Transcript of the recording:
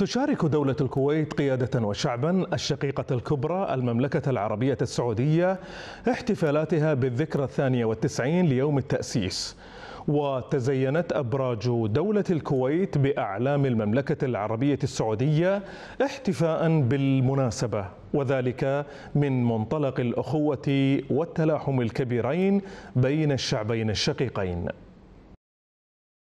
تشارك دولة الكويت قيادة وشعبا الشقيقة الكبرى المملكة العربية السعودية احتفالاتها بالذكرى الثانية والتسعين ليوم التأسيس وتزينت أبراج دولة الكويت بأعلام المملكة العربية السعودية احتفاء بالمناسبة وذلك من منطلق الأخوة والتلاحم الكبيرين بين الشعبين الشقيقين